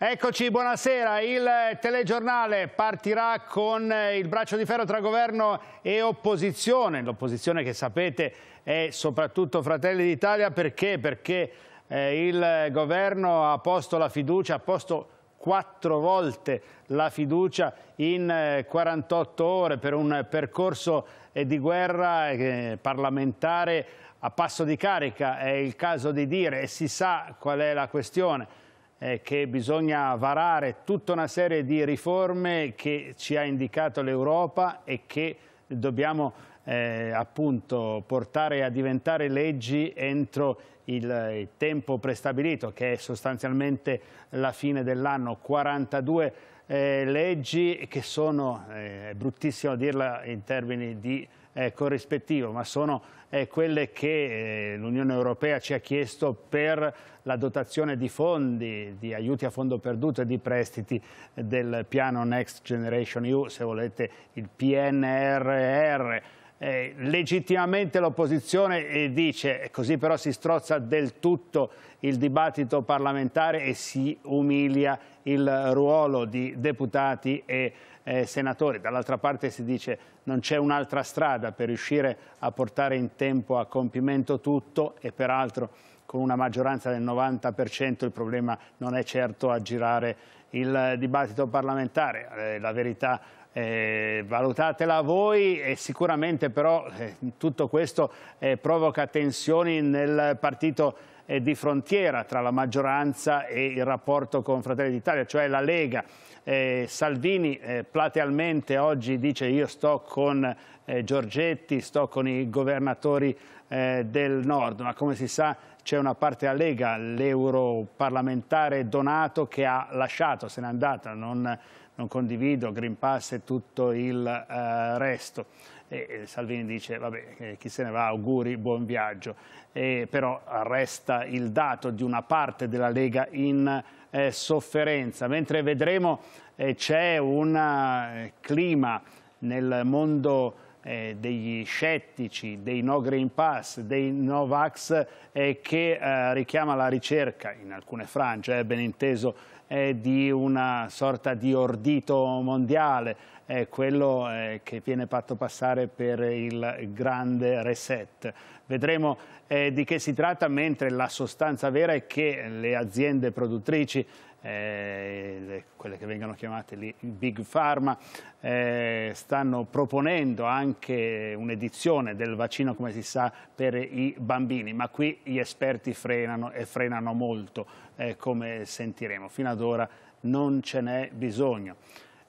Eccoci, buonasera. Il eh, telegiornale partirà con eh, il braccio di ferro tra governo e opposizione. L'opposizione che sapete è soprattutto Fratelli d'Italia perché? Perché eh, il governo ha posto la fiducia, ha posto quattro volte la fiducia in 48 eh, ore per un percorso di guerra parlamentare a passo di carica, è il caso di dire, e si sa qual è la questione eh, che bisogna varare tutta una serie di riforme che ci ha indicato l'Europa e che dobbiamo eh, appunto portare a diventare leggi entro il tempo prestabilito che è sostanzialmente la fine dell'anno 42 eh, leggi che sono, eh, è bruttissimo dirla in termini di eh, corrispettivo, ma sono eh, quelle che eh, l'Unione Europea ci ha chiesto per la dotazione di fondi, di aiuti a fondo perduto e di prestiti del piano Next Generation EU, se volete il PNRR eh, legittimamente l'opposizione eh, dice così però si strozza del tutto il dibattito parlamentare e si umilia il ruolo di deputati e eh, senatori. Dall'altra parte si dice non c'è un'altra strada per riuscire a portare in tempo a compimento tutto e peraltro con una maggioranza del 90% il problema non è certo aggirare il dibattito parlamentare. Eh, la verità eh, valutatela voi e sicuramente però eh, tutto questo eh, provoca tensioni nel partito eh, di frontiera tra la maggioranza e il rapporto con Fratelli d'Italia, cioè la Lega. Eh, Salvini eh, platealmente oggi dice io sto con eh, Giorgetti, sto con i governatori eh, del nord, ma come si sa c'è una parte a Lega, l'europarlamentare Donato che ha lasciato, se n'è andata, non, non condivido Green Pass e tutto il eh, resto e Salvini dice vabbè eh, chi se ne va auguri buon viaggio e però resta il dato di una parte della Lega in eh, sofferenza mentre vedremo eh, c'è un eh, clima nel mondo eh, degli scettici, dei no Green Pass, dei no Vax eh, che richiama la ricerca in alcune frange, ben inteso eh, di una sorta di ordito mondiale, eh, quello eh, che viene fatto passare per il grande reset. Vedremo eh, di che si tratta, mentre la sostanza vera è che le aziende produttrici eh, quelle che vengono chiamate lì Big Pharma, eh, stanno proponendo anche un'edizione del vaccino, come si sa, per i bambini, ma qui gli esperti frenano e frenano molto, eh, come sentiremo. Fino ad ora non ce n'è bisogno.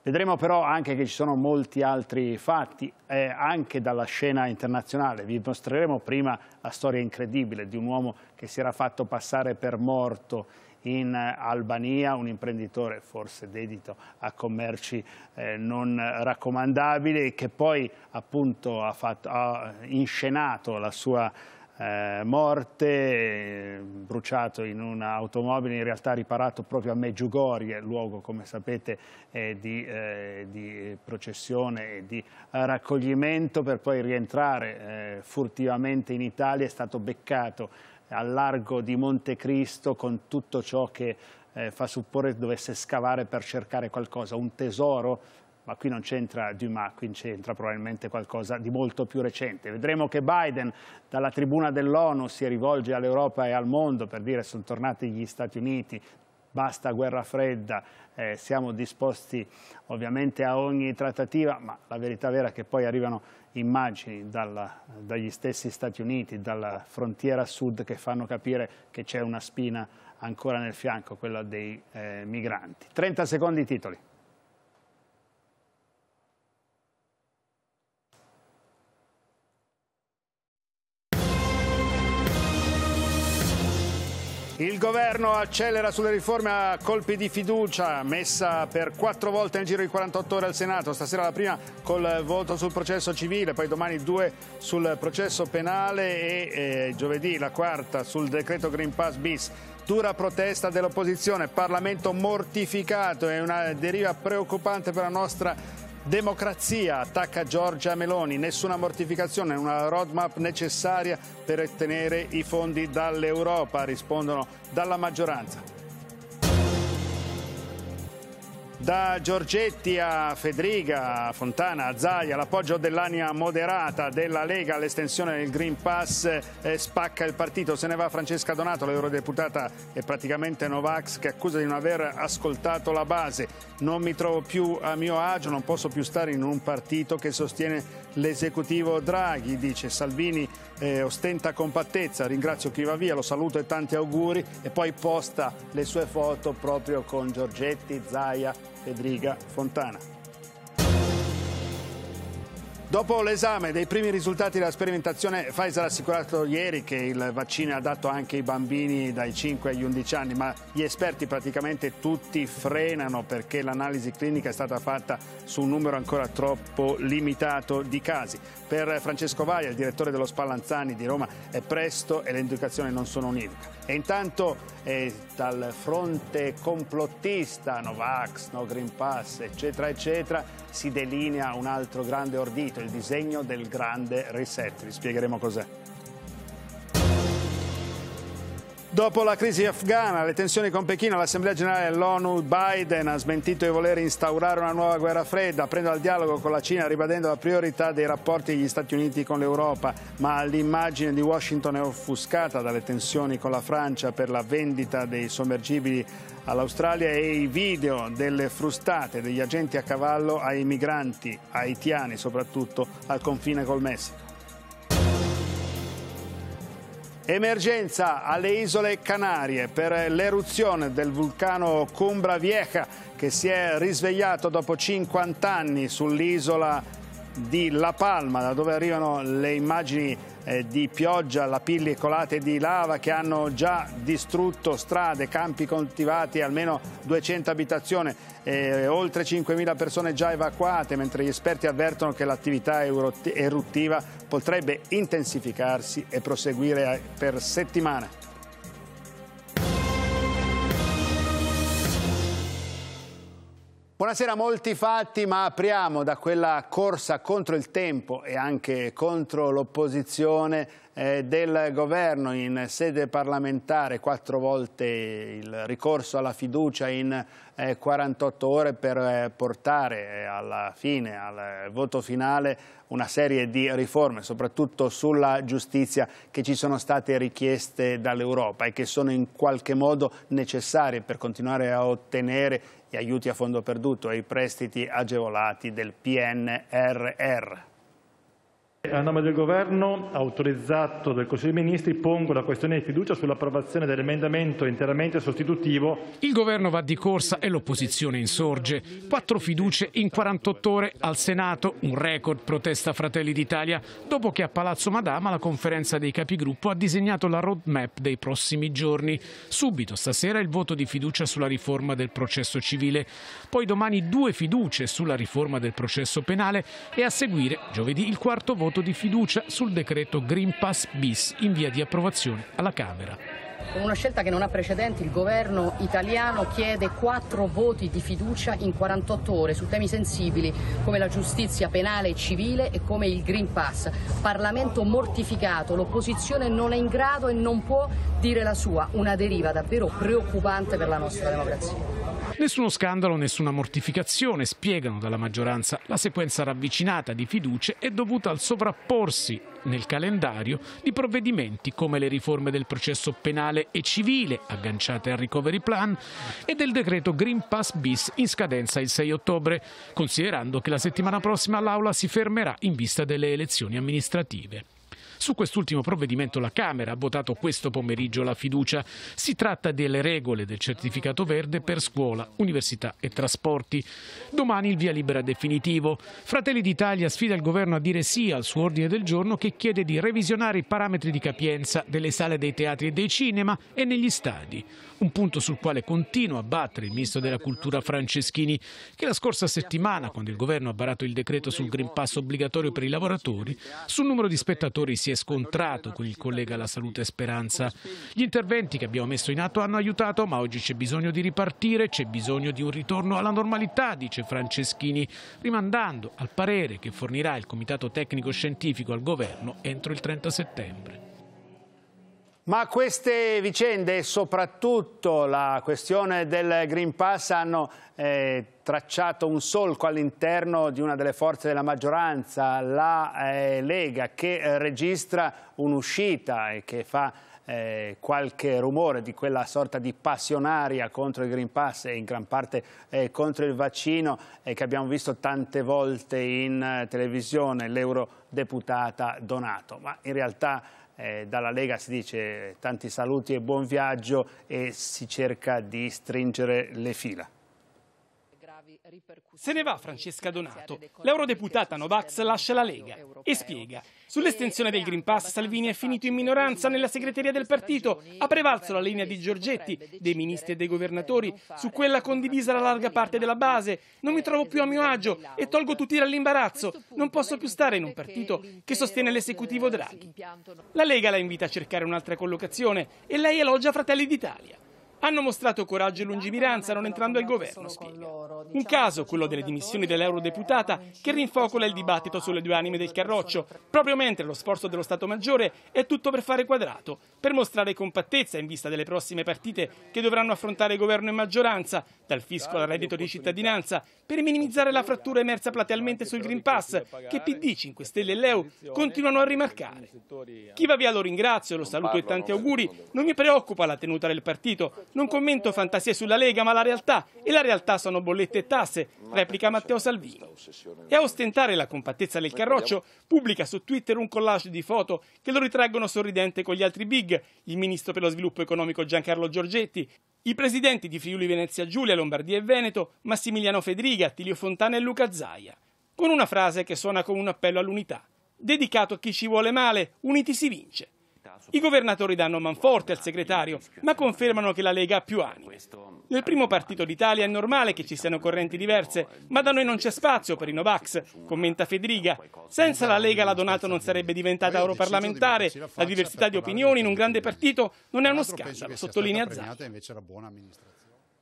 Vedremo però anche che ci sono molti altri fatti, eh, anche dalla scena internazionale. Vi mostreremo prima la storia incredibile di un uomo che si era fatto passare per morto in eh, Albania, un imprenditore forse dedito a commerci eh, non raccomandabili che poi appunto ha, fatto, ha inscenato la sua eh, morte, eh, bruciato in un'automobile, in realtà riparato proprio a Meggiugorie, luogo come sapete eh, di, eh, di, processione e di raccoglimento, per poi rientrare eh, furtivamente in Italia, è stato beccato al largo di Monte Cristo con tutto ciò che eh, fa supporre dovesse scavare per cercare qualcosa, un tesoro, ma qui non c'entra Dumas, qui c'entra probabilmente qualcosa di molto più recente. Vedremo che Biden dalla tribuna dell'ONU si rivolge all'Europa e al mondo per dire sono tornati gli Stati Uniti, basta guerra fredda, eh, siamo disposti ovviamente a ogni trattativa, ma la verità vera è che poi arrivano immagini dalla, dagli stessi Stati Uniti, dalla frontiera sud, che fanno capire che c'è una spina ancora nel fianco, quella dei eh, migranti. 30 secondi titoli. Il governo accelera sulle riforme a colpi di fiducia, messa per quattro volte nel giro di 48 ore al Senato. Stasera la prima col voto sul processo civile, poi domani due sul processo penale e eh, giovedì la quarta sul decreto Green Pass bis. Dura protesta dell'opposizione, Parlamento mortificato, è una deriva preoccupante per la nostra Democrazia, attacca Giorgia Meloni, nessuna mortificazione, una roadmap necessaria per ottenere i fondi dall'Europa, rispondono dalla maggioranza. Da Giorgetti a Federica, a Fontana, a Zaia, l'appoggio dell'ania moderata della Lega all'estensione del Green Pass eh, spacca il partito. Se ne va Francesca Donato, l'eurodeputata e praticamente Novax che accusa di non aver ascoltato la base. Non mi trovo più a mio agio, non posso più stare in un partito che sostiene l'esecutivo Draghi, dice Salvini eh, ostenta compattezza, ringrazio chi va via, lo saluto e tanti auguri e poi posta le sue foto proprio con Giorgetti, Zaia Edriga Fontana. Dopo l'esame dei primi risultati della sperimentazione, Pfizer ha assicurato ieri che il vaccino è adatto anche ai bambini dai 5 agli 11 anni, ma gli esperti praticamente tutti frenano perché l'analisi clinica è stata fatta su un numero ancora troppo limitato di casi. Per Francesco Vaia, il direttore dello Spallanzani di Roma, è presto e le indicazioni non sono univoche. E intanto eh, dal fronte complottista, Novax, no Green Pass, eccetera, eccetera, si delinea un altro grande ordito, il disegno del grande reset. Vi spiegheremo cos'è. Dopo la crisi afghana, le tensioni con Pechino, l'Assemblea generale dell'ONU Biden ha smentito di voler instaurare una nuova guerra fredda, aprendo al dialogo con la Cina, ribadendo la priorità dei rapporti degli Stati Uniti con l'Europa, ma l'immagine di Washington è offuscata dalle tensioni con la Francia per la vendita dei sommergibili all'Australia e i video delle frustate degli agenti a cavallo ai migranti haitiani, soprattutto al confine col Messico. Emergenza alle isole Canarie per l'eruzione del vulcano Cumbra Vieja che si è risvegliato dopo 50 anni sull'isola di La Palma, da dove arrivano le immagini eh, di pioggia, lapilli e colate di lava che hanno già distrutto strade, campi coltivati, almeno 200 abitazioni, eh, oltre 5.000 persone già evacuate, mentre gli esperti avvertono che l'attività eruttiva potrebbe intensificarsi e proseguire eh, per settimane. Buonasera, molti fatti, ma apriamo da quella corsa contro il tempo e anche contro l'opposizione eh, del governo in sede parlamentare, quattro volte il ricorso alla fiducia in 48 eh, ore per eh, portare alla fine, al voto finale, una serie di riforme, soprattutto sulla giustizia, che ci sono state richieste dall'Europa e che sono in qualche modo necessarie per continuare a ottenere gli aiuti a fondo perduto e i prestiti agevolati del PNRR. A nome del Governo, autorizzato dal Consiglio dei Ministri, pongo la questione di fiducia sull'approvazione dell'emendamento interamente sostitutivo. Il Governo va di corsa e l'opposizione insorge. Quattro fiducie in 48 ore al Senato, un record protesta Fratelli d'Italia, dopo che a Palazzo Madama la conferenza dei capigruppo ha disegnato la roadmap dei prossimi giorni. Subito stasera il voto di fiducia sulla riforma del processo civile, poi domani due fiducie sulla riforma del processo penale e a seguire giovedì il quarto voto voto di fiducia sul decreto Green Pass bis in via di approvazione alla Camera. Con una scelta che non ha precedenti, il governo italiano chiede quattro voti di fiducia in 48 ore su temi sensibili come la giustizia penale e civile e come il Green Pass. Parlamento mortificato, l'opposizione non è in grado e non può dire la sua, una deriva davvero preoccupante per la nostra democrazia. Nessuno scandalo, nessuna mortificazione, spiegano dalla maggioranza. La sequenza ravvicinata di fiducie è dovuta al sovrapporsi nel calendario di provvedimenti come le riforme del processo penale e civile agganciate al recovery plan e del decreto Green Pass bis in scadenza il 6 ottobre, considerando che la settimana prossima l'Aula si fermerà in vista delle elezioni amministrative. Su quest'ultimo provvedimento la Camera ha votato questo pomeriggio la fiducia. Si tratta delle regole del certificato verde per scuola, università e trasporti. Domani il via libera definitivo. Fratelli d'Italia sfida il governo a dire sì al suo ordine del giorno che chiede di revisionare i parametri di capienza delle sale dei teatri e dei cinema e negli stadi. Un punto sul quale continua a battere il ministro della cultura Franceschini, che la scorsa settimana, quando il governo ha barato il decreto sul Green Pass obbligatorio per i lavoratori, sul numero di spettatori si si è scontrato con il collega alla salute Speranza. Gli interventi che abbiamo messo in atto hanno aiutato, ma oggi c'è bisogno di ripartire, c'è bisogno di un ritorno alla normalità, dice Franceschini, rimandando al parere che fornirà il Comitato Tecnico Scientifico al Governo entro il 30 settembre. Ma queste vicende e soprattutto la questione del Green Pass hanno eh, tracciato un solco all'interno di una delle forze della maggioranza, la eh, Lega, che registra un'uscita e che fa eh, qualche rumore di quella sorta di passionaria contro il Green Pass e in gran parte eh, contro il vaccino eh, che abbiamo visto tante volte in eh, televisione l'eurodeputata Donato, ma in realtà eh, dalla Lega si dice tanti saluti e buon viaggio e si cerca di stringere le fila. Se ne va Francesca Donato. L'eurodeputata Novax lascia la Lega e spiega. Sull'estensione del Green Pass Salvini è finito in minoranza nella segreteria del partito. Ha prevalso la linea di Giorgetti, dei ministri e dei governatori, su quella condivisa la larga parte della base. Non mi trovo più a mio agio e tolgo tutti dall'imbarazzo. Non posso più stare in un partito che sostiene l'esecutivo Draghi. La Lega la invita a cercare un'altra collocazione e lei elogia Fratelli d'Italia. Hanno mostrato coraggio e lungimiranza non entrando al governo, spiega. Un diciamo, caso, quello diciamo, delle dimissioni dell'eurodeputata, eh, che rinfocola il dibattito sulle due anime del carroccio, proprio mentre lo sforzo dello Stato Maggiore è tutto per fare quadrato, per mostrare compattezza in vista delle prossime partite che dovranno affrontare governo e maggioranza, dal fisco al reddito di cittadinanza, per minimizzare la frattura emersa platealmente sul Green Pass, che PD, 5 Stelle e Leu continuano a rimarcare. Chi va via lo ringrazio, lo saluto e tanti auguri, non mi preoccupa la tenuta del partito, non commento fantasie sulla Lega, ma la realtà. E la realtà sono bollette e tasse, replica Matteo Salvini. E a ostentare la compattezza del carroccio, pubblica su Twitter un collage di foto che lo ritraggono sorridente con gli altri big, il ministro per lo sviluppo economico Giancarlo Giorgetti, i presidenti di Friuli Venezia Giulia, Lombardia e Veneto, Massimiliano Fedriga, Tilio Fontana e Luca Zaia, con una frase che suona come un appello all'unità, dedicato a chi ci vuole male, uniti si vince. I governatori danno manforte al segretario, ma confermano che la Lega ha più anime. Nel primo partito d'Italia è normale che ci siano correnti diverse, ma da noi non c'è spazio per i Novax, commenta Federica. Senza la Lega la Donato non sarebbe diventata europarlamentare, la diversità di opinioni in un grande partito non è uno scandalo, sottolinea Zan.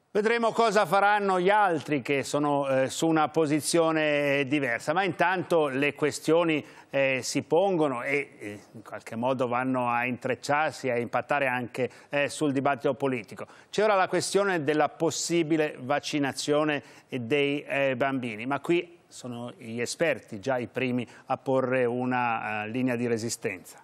Vedremo cosa faranno gli altri che sono eh, su una posizione diversa, ma intanto le questioni eh, si pongono e eh, in qualche modo vanno a intrecciarsi, a impattare anche eh, sul dibattito politico. C'è ora la questione della possibile vaccinazione dei eh, bambini, ma qui sono gli esperti già i primi a porre una uh, linea di resistenza.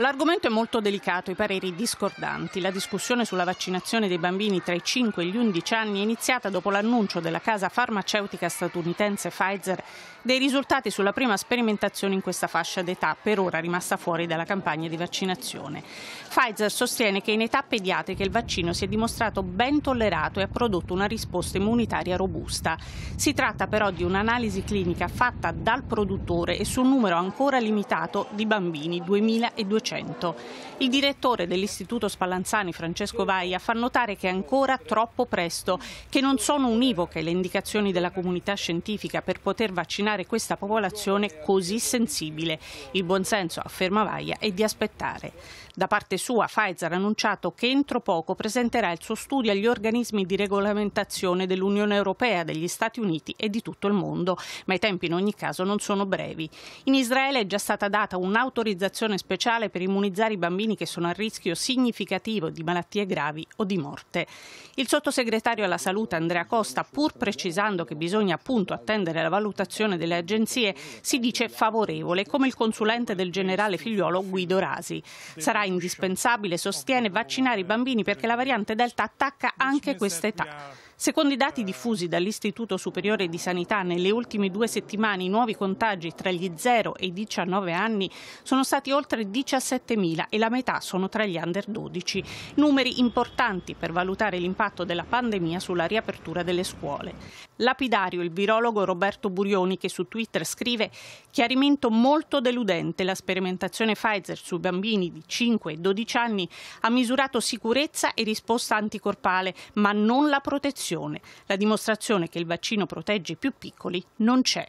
L'argomento è molto delicato, i pareri discordanti. La discussione sulla vaccinazione dei bambini tra i 5 e gli 11 anni è iniziata dopo l'annuncio della casa farmaceutica statunitense Pfizer dei risultati sulla prima sperimentazione in questa fascia d'età, per ora rimasta fuori dalla campagna di vaccinazione. Pfizer sostiene che in età pediatrica il vaccino si è dimostrato ben tollerato e ha prodotto una risposta immunitaria robusta. Si tratta però di un'analisi clinica fatta dal produttore e su un numero ancora limitato di bambini, 2200. Il direttore dell'Istituto Spallanzani, Francesco Vaia, fa notare che è ancora troppo presto, che non sono univoche le indicazioni della comunità scientifica per poter vaccinare vaccinare questa popolazione così sensibile. Il buonsenso, afferma Vaia, è di aspettare. Da parte sua Pfizer ha annunciato che entro poco presenterà il suo studio agli organismi di regolamentazione dell'Unione Europea, degli Stati Uniti e di tutto il mondo, ma i tempi in ogni caso non sono brevi. In Israele è già stata data un'autorizzazione speciale per immunizzare i bambini che sono a rischio significativo di malattie gravi o di morte. Il sottosegretario alla salute Andrea Costa, pur precisando che bisogna appunto attendere la valutazione delle agenzie si dice favorevole, come il consulente del generale figliolo Guido Rasi. Sarà indispensabile, sostiene, vaccinare i bambini perché la variante Delta attacca anche questa età. Secondo i dati diffusi dall'Istituto Superiore di Sanità, nelle ultime due settimane i nuovi contagi tra gli 0 e i 19 anni sono stati oltre 17.000 e la metà sono tra gli under 12. Numeri importanti per valutare l'impatto della pandemia sulla riapertura delle scuole. Lapidario il virologo Roberto Burioni che su Twitter scrive chiarimento molto deludente la sperimentazione Pfizer su bambini di 5 e 12 anni ha misurato sicurezza e risposta anticorpale ma non la protezione vaccinazione. La dimostrazione che il vaccino protegge i più piccoli non c'è.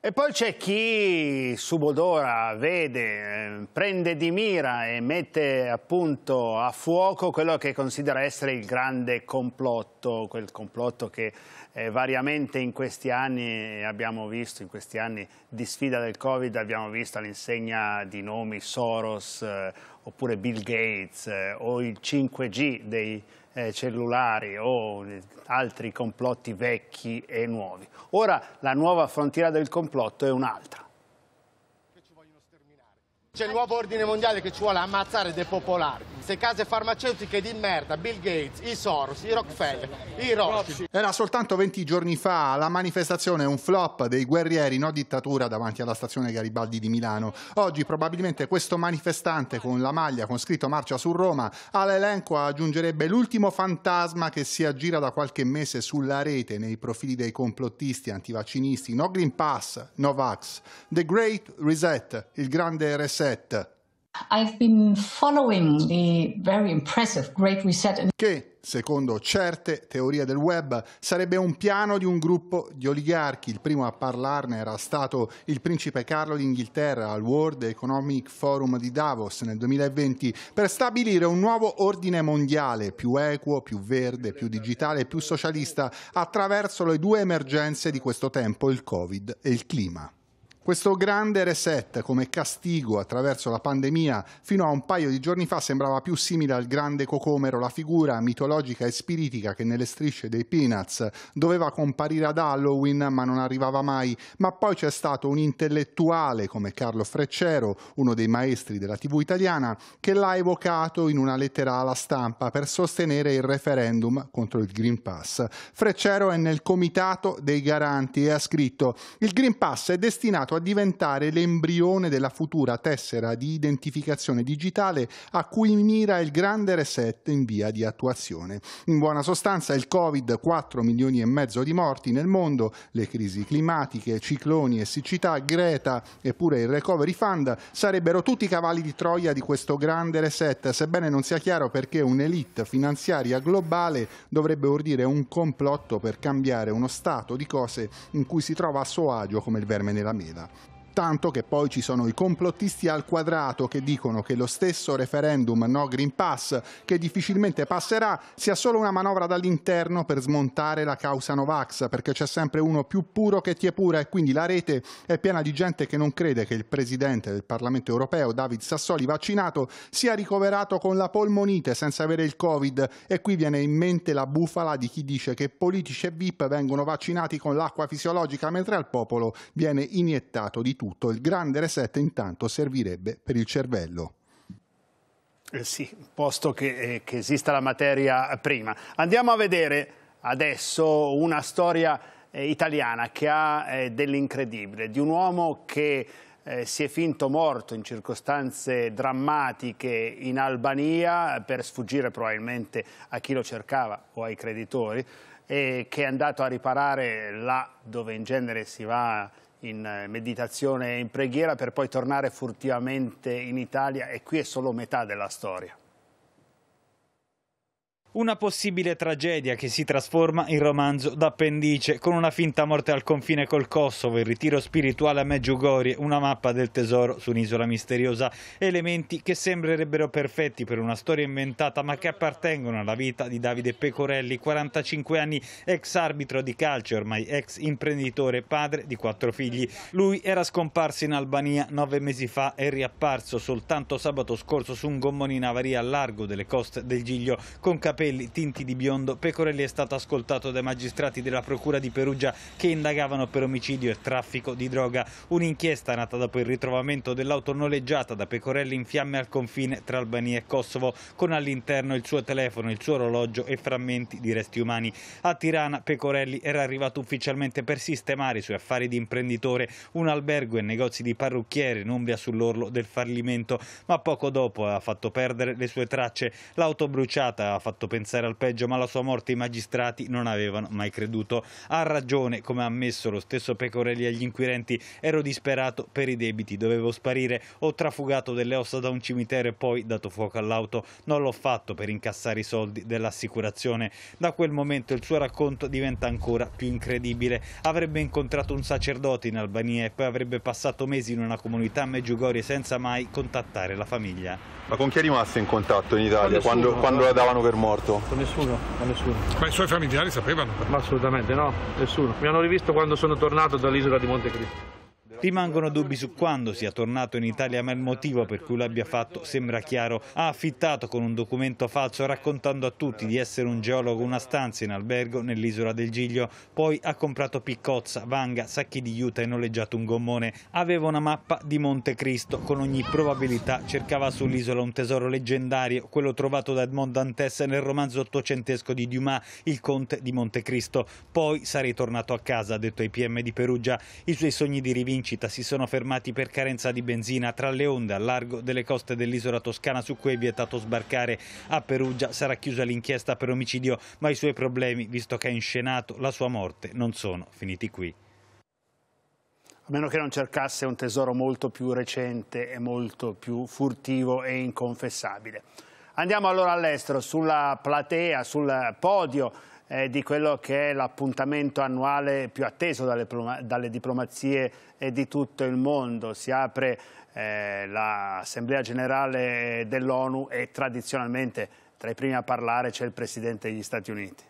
E poi c'è chi subodora, vede, eh, prende di mira e mette appunto a fuoco quello che considera essere il grande complotto, quel complotto che eh, variamente in questi anni abbiamo visto, in questi anni di sfida del Covid abbiamo visto all'insegna di nomi Soros eh, oppure Bill Gates eh, o il 5G dei eh, cellulari o eh, altri complotti vecchi e nuovi. Ora la nuova frontiera del complotto è un'altra. C'è il nuovo ordine mondiale che ci vuole ammazzare e depopolare. Se case farmaceutiche di merda, Bill Gates, i Soros, i Rockefeller, i Rothschild. Era soltanto 20 giorni fa la manifestazione un flop dei guerrieri no dittatura davanti alla stazione Garibaldi di Milano. Oggi probabilmente questo manifestante con la maglia con scritto Marcia su Roma all'elenco aggiungerebbe l'ultimo fantasma che si aggira da qualche mese sulla rete nei profili dei complottisti antivaccinisti No Green Pass, No Vax, The Great Reset, il grande reset Reset. Che, secondo certe teorie del web, sarebbe un piano di un gruppo di oligarchi. Il primo a parlarne era stato il principe Carlo d'Inghilterra al World Economic Forum di Davos nel 2020 per stabilire un nuovo ordine mondiale più equo, più verde, più digitale e più socialista attraverso le due emergenze di questo tempo, il Covid e il clima. Questo grande reset come castigo attraverso la pandemia fino a un paio di giorni fa sembrava più simile al grande cocomero, la figura mitologica e spiritica che nelle strisce dei Peanuts doveva comparire ad Halloween ma non arrivava mai, ma poi c'è stato un intellettuale come Carlo Freccero, uno dei maestri della TV italiana, che l'ha evocato in una lettera alla stampa per sostenere il referendum contro il Green Pass. Freccero è nel comitato dei garanti e ha scritto: "Il Green Pass è destinato a diventare l'embrione della futura tessera di identificazione digitale a cui mira il grande reset in via di attuazione. In buona sostanza il Covid, 4 milioni e mezzo di morti nel mondo, le crisi climatiche, cicloni e siccità, Greta e pure il Recovery Fund sarebbero tutti i cavalli di Troia di questo grande reset, sebbene non sia chiaro perché un'elite finanziaria globale dovrebbe ordire un complotto per cambiare uno stato di cose in cui si trova a suo agio come il verme nella mela. да. Tanto che poi ci sono i complottisti al quadrato che dicono che lo stesso referendum no Green Pass, che difficilmente passerà, sia solo una manovra dall'interno per smontare la causa Novax, perché c'è sempre uno più puro che ti è pura e quindi la rete è piena di gente che non crede che il presidente del Parlamento europeo, David Sassoli, vaccinato, sia ricoverato con la polmonite senza avere il Covid e qui viene in mente la bufala di chi dice che politici e VIP vengono vaccinati con l'acqua fisiologica mentre al popolo viene iniettato di tutto tutto, il grande reset intanto servirebbe per il cervello. Eh sì, posto che, eh, che esista la materia prima. Andiamo a vedere adesso una storia eh, italiana che ha eh, dell'incredibile, di un uomo che eh, si è finto morto in circostanze drammatiche in Albania eh, per sfuggire probabilmente a chi lo cercava o ai creditori e che è andato a riparare là dove in genere si va in eh, meditazione e in preghiera per poi tornare furtivamente in Italia e qui è solo metà della storia. Una possibile tragedia che si trasforma in romanzo d'appendice, con una finta morte al confine col Kosovo, il ritiro spirituale a Meggiugorie, una mappa del tesoro su un'isola misteriosa, elementi che sembrerebbero perfetti per una storia inventata ma che appartengono alla vita di Davide Pecorelli, 45 anni, ex arbitro di calcio, ormai ex imprenditore, padre di quattro figli. Lui era scomparso in Albania nove mesi fa e riapparso soltanto sabato scorso su un gommone in avaria a largo delle coste del Giglio, con capelli capelli tinti di biondo, Pecorelli è stato ascoltato dai magistrati della Procura di Perugia che indagavano per omicidio e traffico di droga. Un'inchiesta nata dopo il ritrovamento dell'auto noleggiata da Pecorelli in fiamme al confine tra Albania e Kosovo, con all'interno il suo telefono, il suo orologio e frammenti di resti umani. A Tirana Pecorelli era arrivato ufficialmente per sistemare i suoi affari di imprenditore, un albergo e negozi di parrucchiere in Umbria sull'orlo del fallimento, ma poco dopo ha fatto perdere le sue tracce. L'auto bruciata ha fatto pensare al peggio, ma alla sua morte i magistrati non avevano mai creduto. Ha ragione, come ha ammesso lo stesso Pecorelli agli inquirenti, ero disperato per i debiti, dovevo sparire, ho trafugato delle ossa da un cimitero e poi dato fuoco all'auto. Non l'ho fatto per incassare i soldi dell'assicurazione. Da quel momento il suo racconto diventa ancora più incredibile. Avrebbe incontrato un sacerdote in Albania e poi avrebbe passato mesi in una comunità a Meggiugorie senza mai contattare la famiglia. Ma con chi è rimasto in contatto in Italia nessuno, quando, quando la davano per morto? Con nessuno, con nessuno. Ma i suoi familiari sapevano? Ma assolutamente no, nessuno. Mi hanno rivisto quando sono tornato dall'isola di Montecristo. Rimangono dubbi su quando sia tornato in Italia, ma il motivo per cui l'abbia fatto sembra chiaro. Ha affittato con un documento falso raccontando a tutti di essere un geologo una stanza in albergo nell'isola del Giglio. Poi ha comprato piccozza, vanga, sacchi di juta e noleggiato un gommone. Aveva una mappa di Monte Cristo. Con ogni probabilità cercava sull'isola un tesoro leggendario, quello trovato da Edmond Dantes nel romanzo ottocentesco di Dumas, Il Conte di Monte Cristo. Poi sarei tornato a casa, ha detto ai PM di Perugia. I suoi sogni di rivincita Francita si sono fermati per carenza di benzina tra le onde a largo delle coste dell'isola toscana su cui è vietato sbarcare. A Perugia sarà chiusa l'inchiesta per omicidio, ma i suoi problemi, visto che ha inscenato la sua morte, non sono finiti qui. A meno che non cercasse un tesoro molto più recente e molto più furtivo e inconfessabile. Andiamo allora all'estero, sulla platea, sul podio eh, di quello che è l'appuntamento annuale più atteso dalle, dalle diplomazie di tutto il mondo. Si apre eh, l'Assemblea Generale dell'ONU e tradizionalmente tra i primi a parlare c'è il Presidente degli Stati Uniti.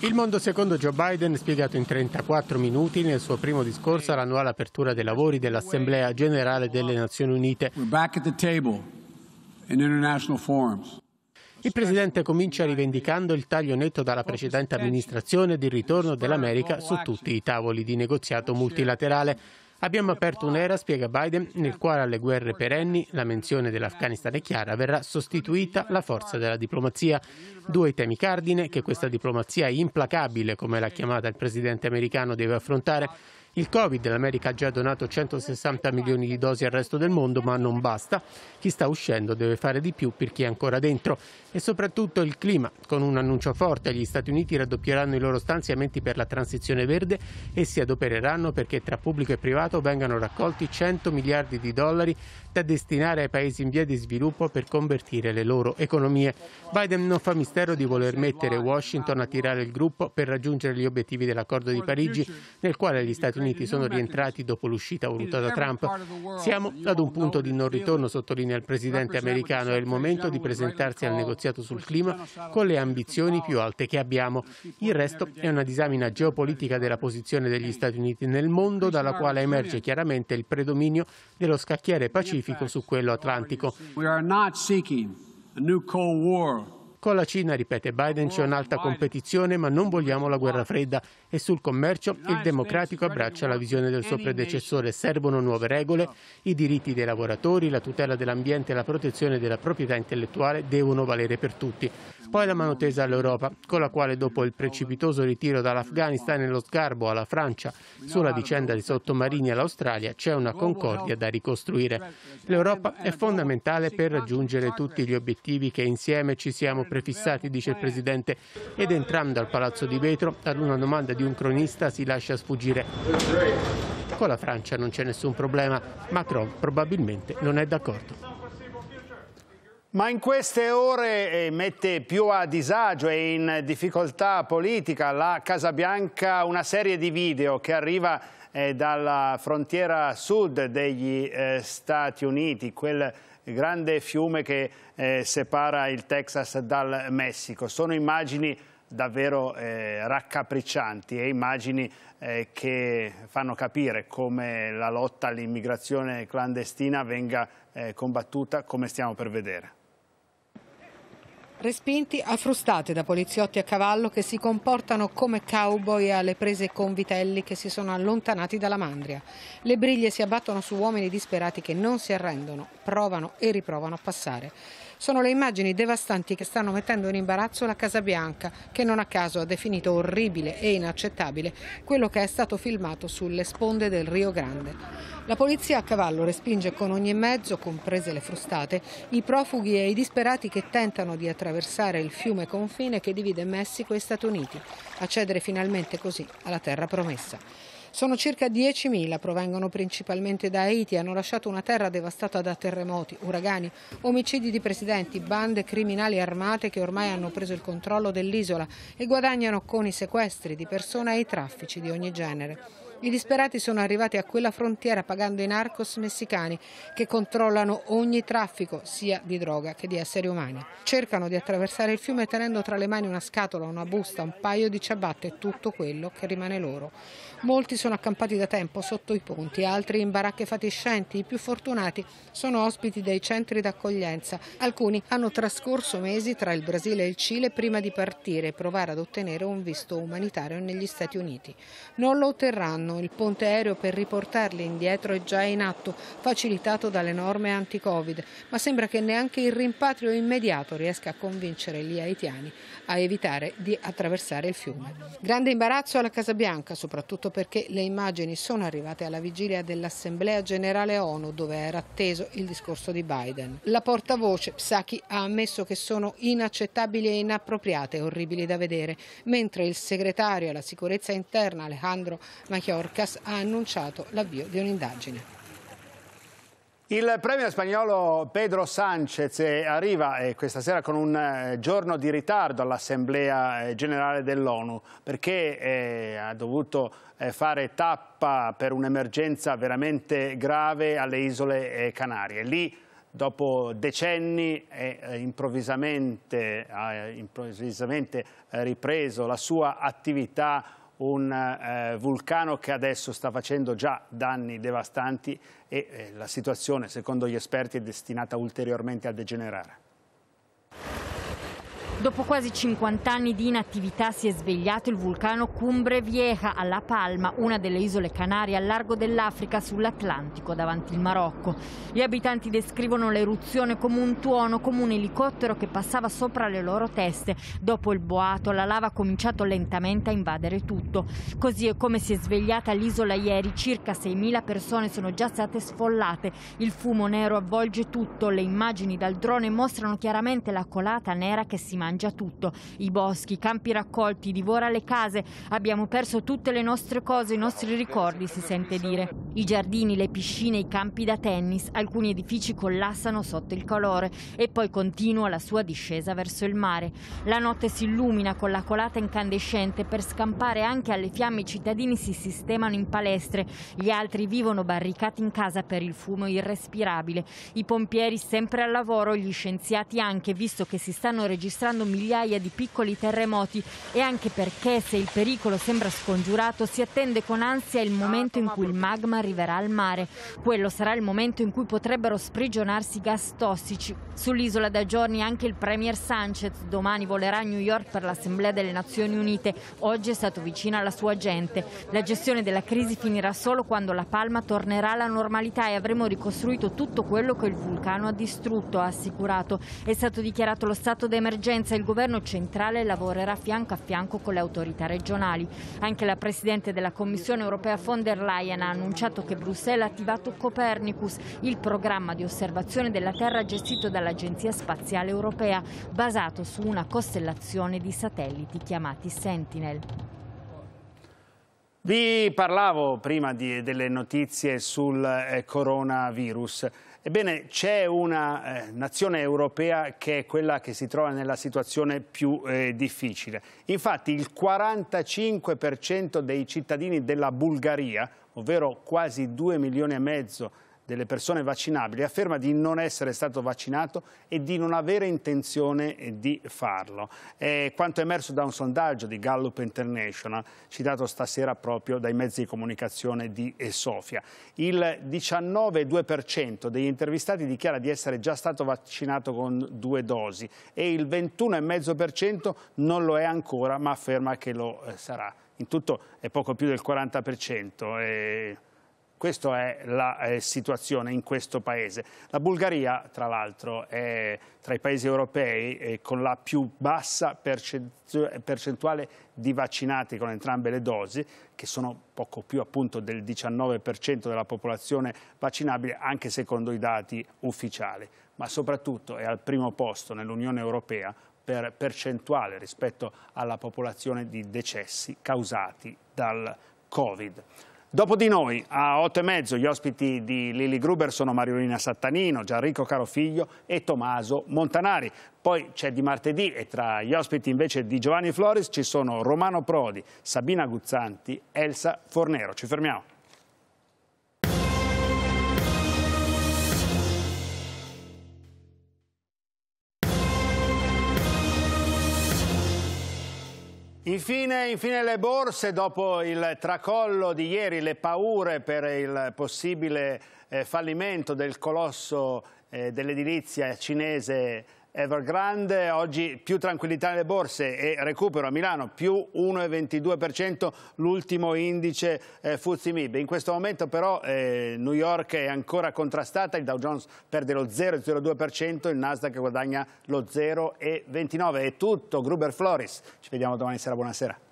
Il mondo secondo Joe Biden, spiegato in 34 minuti nel suo primo discorso all'annuale apertura dei lavori dell'Assemblea Generale delle Nazioni Unite. We're back at the table in international forums. Il presidente comincia rivendicando il taglio netto dalla precedente amministrazione del ritorno dell'America su tutti i tavoli di negoziato multilaterale. Abbiamo aperto un'era, spiega Biden, nel quale alle guerre perenni la menzione dell'Afghanistan è chiara, verrà sostituita la forza della diplomazia. Due temi cardine che questa diplomazia implacabile, come l'ha chiamata il presidente americano, deve affrontare. Il Covid, l'America ha già donato 160 milioni di dosi al resto del mondo, ma non basta. Chi sta uscendo deve fare di più per chi è ancora dentro. E soprattutto il clima. Con un annuncio forte, gli Stati Uniti raddoppieranno i loro stanziamenti per la transizione verde e si adopereranno perché tra pubblico e privato vengano raccolti 100 miliardi di dollari da destinare ai paesi in via di sviluppo per convertire le loro economie. Biden non fa mistero di voler mettere Washington a tirare il gruppo per raggiungere gli obiettivi dell'accordo di Parigi, nel quale gli Stati Uniti Uniti sono rientrati dopo l'uscita voluta da Trump. Siamo ad un punto di non ritorno, sottolinea il presidente americano. È il momento di presentarsi al negoziato sul clima con le ambizioni più alte che abbiamo. Il resto è una disamina geopolitica della posizione degli Stati Uniti nel mondo, dalla quale emerge chiaramente il predominio dello scacchiere pacifico su quello atlantico. We are not seeking a new Cold War. Con la Cina, ripete Biden, c'è un'alta competizione, ma non vogliamo la guerra fredda e sul commercio il democratico abbraccia la visione del suo predecessore. Servono nuove regole, i diritti dei lavoratori, la tutela dell'ambiente e la protezione della proprietà intellettuale devono valere per tutti. Poi la mano tesa all'Europa, con la quale dopo il precipitoso ritiro dall'Afghanistan e lo sgarbo alla Francia sulla vicenda dei sottomarini all'Australia c'è una concordia da ricostruire. L'Europa è fondamentale per raggiungere tutti gli obiettivi che insieme ci siamo prefissati, dice il Presidente, ed entrambi dal Palazzo di Vetro ad una domanda di un cronista si lascia sfuggire. Con la Francia non c'è nessun problema, Macron probabilmente non è d'accordo. Ma in queste ore eh, mette più a disagio e in difficoltà politica la Casa Bianca una serie di video che arriva eh, dalla frontiera sud degli eh, Stati Uniti, quel il grande fiume che eh, separa il Texas dal Messico. Sono immagini davvero eh, raccapriccianti e immagini eh, che fanno capire come la lotta all'immigrazione clandestina venga eh, combattuta, come stiamo per vedere. Respinti a frustate da poliziotti a cavallo che si comportano come cowboy alle prese con vitelli che si sono allontanati dalla mandria. Le briglie si abbattono su uomini disperati che non si arrendono, provano e riprovano a passare. Sono le immagini devastanti che stanno mettendo in imbarazzo la Casa Bianca, che non a caso ha definito orribile e inaccettabile quello che è stato filmato sulle sponde del Rio Grande. La polizia a cavallo respinge con ogni mezzo, comprese le frustate, i profughi e i disperati che tentano di attraversare il fiume confine che divide Messico e Stati Uniti, accedere finalmente così alla terra promessa. Sono circa 10.000, provengono principalmente da Haiti, hanno lasciato una terra devastata da terremoti, uragani, omicidi di presidenti, bande criminali armate che ormai hanno preso il controllo dell'isola e guadagnano con i sequestri di persone e i traffici di ogni genere. I disperati sono arrivati a quella frontiera pagando i narcos messicani che controllano ogni traffico, sia di droga che di esseri umani. Cercano di attraversare il fiume tenendo tra le mani una scatola, una busta, un paio di ciabatte e tutto quello che rimane loro. Molti sono accampati da tempo sotto i ponti, altri in baracche fatiscenti, i più fortunati sono ospiti dei centri d'accoglienza. Alcuni hanno trascorso mesi tra il Brasile e il Cile prima di partire e provare ad ottenere un visto umanitario negli Stati Uniti. Non lo otterranno anno. Il ponte aereo per riportarli indietro è già in atto, facilitato dalle norme anti-Covid, ma sembra che neanche il rimpatrio immediato riesca a convincere gli haitiani a evitare di attraversare il fiume. Grande imbarazzo alla Casa Bianca, soprattutto perché le immagini sono arrivate alla vigilia dell'Assemblea Generale ONU, dove era atteso il discorso di Biden. La portavoce Psaki ha ammesso che sono inaccettabili e inappropriate, orribili da vedere, mentre il segretario alla sicurezza interna Alejandro Machioli Iorcas ha annunciato l'avvio di un'indagine. Il premier spagnolo Pedro Sánchez arriva eh, questa sera con un eh, giorno di ritardo all'Assemblea eh, generale dell'ONU perché ha dovuto fare tappa per un'emergenza veramente grave alle isole Canarie. Lì dopo decenni è improvvisamente, ha improvvisamente ripreso la sua attività un eh, vulcano che adesso sta facendo già danni devastanti e eh, la situazione, secondo gli esperti, è destinata ulteriormente a degenerare. Dopo quasi 50 anni di inattività si è svegliato il vulcano Cumbre Vieja a La Palma, una delle isole Canarie al largo dell'Africa sull'Atlantico davanti il Marocco. Gli abitanti descrivono l'eruzione come un tuono, come un elicottero che passava sopra le loro teste. Dopo il boato la lava ha cominciato lentamente a invadere tutto. Così è come si è svegliata l'isola ieri, circa 6.000 persone sono già state sfollate. Il fumo nero avvolge tutto, le immagini dal drone mostrano chiaramente la colata nera che si manifesta mangia tutto, i boschi, i campi raccolti, divora le case, abbiamo perso tutte le nostre cose, i nostri ricordi si sente dire. I giardini, le piscine, i campi da tennis, alcuni edifici collassano sotto il calore e poi continua la sua discesa verso il mare. La notte si illumina con la colata incandescente per scampare anche alle fiamme i cittadini si sistemano in palestre, gli altri vivono barricati in casa per il fumo irrespirabile, i pompieri sempre al lavoro, gli scienziati anche, visto che si stanno registrando provocando migliaia di piccoli terremoti e anche perché se il pericolo sembra scongiurato si attende con ansia il momento in cui il magma arriverà al mare. Quello sarà il momento in cui potrebbero sprigionarsi gas tossici. Sull'isola da giorni anche il Premier Sanchez domani volerà a New York per l'Assemblea delle Nazioni Unite. Oggi è stato vicino alla sua gente. La gestione della crisi finirà solo quando La Palma tornerà alla normalità e avremo ricostruito tutto quello che il vulcano ha distrutto, ha assicurato. È stato dichiarato lo stato d'emergenza urgenza il governo centrale lavorerà fianco a fianco con le autorità regionali. Anche la Presidente della Commissione europea von der Leyen ha annunciato che Bruxelles ha attivato Copernicus, il programma di osservazione della Terra gestito dall'Agenzia Spaziale Europea, basato su una costellazione di satelliti chiamati Sentinel. Vi parlavo prima di, delle notizie sul eh, coronavirus. Ebbene, c'è una eh, nazione europea che è quella che si trova nella situazione più eh, difficile. Infatti il 45% dei cittadini della Bulgaria, ovvero quasi 2 milioni e mezzo delle persone vaccinabili afferma di non essere stato vaccinato e di non avere intenzione di farlo. È quanto emerso da un sondaggio di Gallup International, citato stasera proprio dai mezzi di comunicazione di eh, Sofia. Il 19,2% degli intervistati dichiara di essere già stato vaccinato con due dosi e il 21,5% non lo è ancora ma afferma che lo eh, sarà. In tutto è poco più del 40%. E eh, questa è la eh, situazione in questo paese. La Bulgaria, tra l'altro, è tra i paesi europei eh, con la più bassa percentuale di vaccinati con entrambe le dosi, che sono poco più appunto del 19% della popolazione vaccinabile, anche secondo i dati ufficiali. Ma soprattutto è al primo posto nell'Unione Europea per percentuale rispetto alla popolazione di decessi causati dal Covid. Dopo di noi, a 8 e mezzo, gli ospiti di Lili Gruber sono Mariolina Sattanino, Gianrico Carofiglio e Tommaso Montanari. Poi c'è di martedì e tra gli ospiti invece di Giovanni Floris ci sono Romano Prodi, Sabina Guzzanti, Elsa Fornero. Ci fermiamo. Infine, infine, le borse, dopo il tracollo di ieri, le paure per il possibile eh, fallimento del colosso eh, dell'edilizia cinese Evergrande, oggi più tranquillità nelle borse e recupero a Milano, più 1,22% l'ultimo indice eh, Fuzzi Mib. In questo momento però eh, New York è ancora contrastata, il Dow Jones perde lo 0,02%, il Nasdaq guadagna lo 0,29%. È tutto, Gruber Floris, ci vediamo domani sera, buonasera.